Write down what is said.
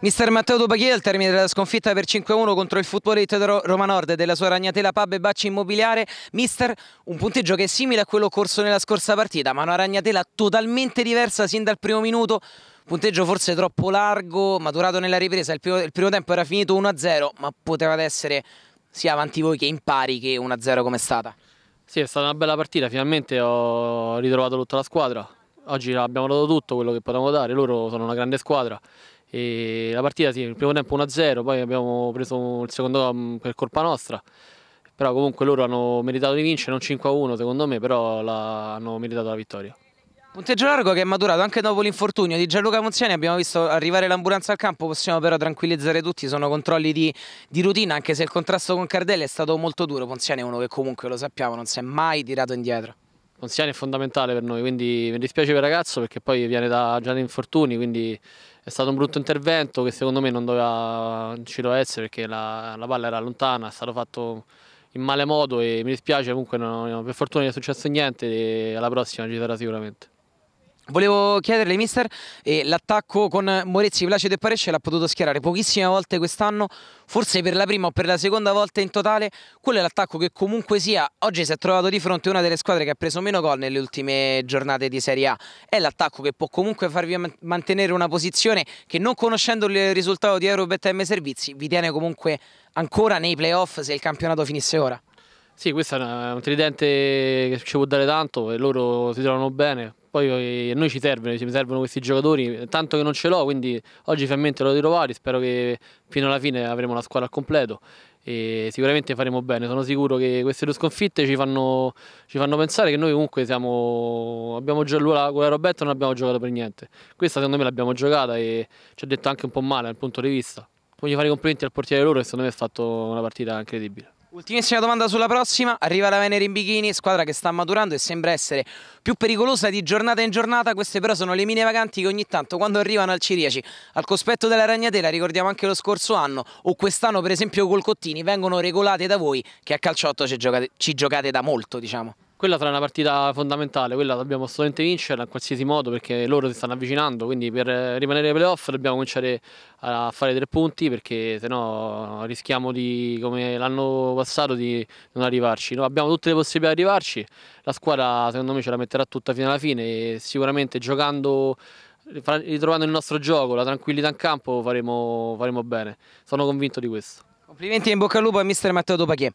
Mister Matteo Topachia al termine della sconfitta per 5-1 contro il football di futbolista Roma Nord della sua ragnatela Pub e Bacci Immobiliare. Mister, un punteggio che è simile a quello corso nella scorsa partita, ma una ragnatela totalmente diversa sin dal primo minuto. Punteggio forse troppo largo, maturato nella ripresa. Il primo, il primo tempo era finito 1-0, ma poteva essere sia avanti voi che in pari che 1-0 come è stata. Sì, è stata una bella partita, finalmente ho ritrovato tutta la squadra. Oggi abbiamo dato tutto quello che potevamo dare, loro sono una grande squadra e la partita sì, il primo tempo 1-0, poi abbiamo preso il secondo mm, per colpa nostra, però comunque loro hanno meritato di vincere, non 5-1 secondo me, però la, hanno meritato la vittoria. Punteggio largo che è maturato anche dopo l'infortunio di Gianluca Monziani, abbiamo visto arrivare l'ambulanza al campo, possiamo però tranquillizzare tutti, sono controlli di, di, routine anche se il contrasto con Cardelli è stato molto duro, Monziani è uno che comunque lo sappiamo non si è mai tirato indietro. Ponziani è fondamentale per noi, quindi mi dispiace per il ragazzo perché poi viene da già da infortuni, quindi è stato un brutto intervento che secondo me non, doveva, ci doveva essere perché la, la, palla era lontana, è stato fatto in male modo e mi dispiace comunque non, per fortuna non è successo niente e alla prossima ci sarà sicuramente. Volevo chiederle, mister, eh, l'attacco con Morezzi, Placido e Paresce l'ha potuto schierare pochissime volte quest'anno, forse per la prima o per la seconda volta in totale. Quello è l'attacco che comunque sia, oggi si è trovato di fronte una delle squadre che ha preso meno gol nelle ultime giornate di Serie A. È l'attacco che può comunque farvi mantenere una posizione che non conoscendo il risultato di Eurobet M Servizi vi tiene comunque ancora nei playoff se il campionato finisse ora. Sì, questo è un tridente che ci può dare tanto e loro si trovano bene, poi eh, a noi ci servono, ci servono questi giocatori, tanto che non ce l'ho, quindi oggi finalmente l'ho ritrovato, spero che fino alla fine avremo la squadra al completo e sicuramente faremo bene, sono sicuro che queste due sconfitte ci fanno, ci fanno pensare che noi comunque siamo, abbiamo giocato con la Roberta non abbiamo giocato per niente, questa secondo me l'abbiamo giocata e ci ha detto anche un po' male dal punto di vista. Voglio fare i complimenti al portiere loro che secondo me ha fatto una partita incredibile. Ultimissima domanda sulla prossima, arriva la Venere in bikini, squadra che sta maturando e sembra essere più pericolosa di giornata in giornata, queste però sono le mine vaganti che ogni tanto quando arrivano al Ciriaci, al cospetto della Ragnatela, ricordiamo anche lo scorso anno o quest'anno per esempio col Cottini, vengono regolate da voi che a calciotto ci giocate, ci giocate da molto diciamo quella sarà una partita fondamentale, quella dobbiamo assolutamente vincerla in qualsiasi modo perché loro si stanno avvicinando, quindi per rimanere ai playoff dobbiamo cominciare a fare tre punti perché sennò rischiamo di, come l'anno passato, di non arrivarci. Noi abbiamo tutte le possibilità di arrivarci, la squadra secondo me ce la metterà tutta fino alla fine e sicuramente giocando ritrovando il nostro gioco, la tranquillità in campo faremo, faremo bene, sono convinto di questo. Complimenti in bocca al lupo a mister Matteo Topachè.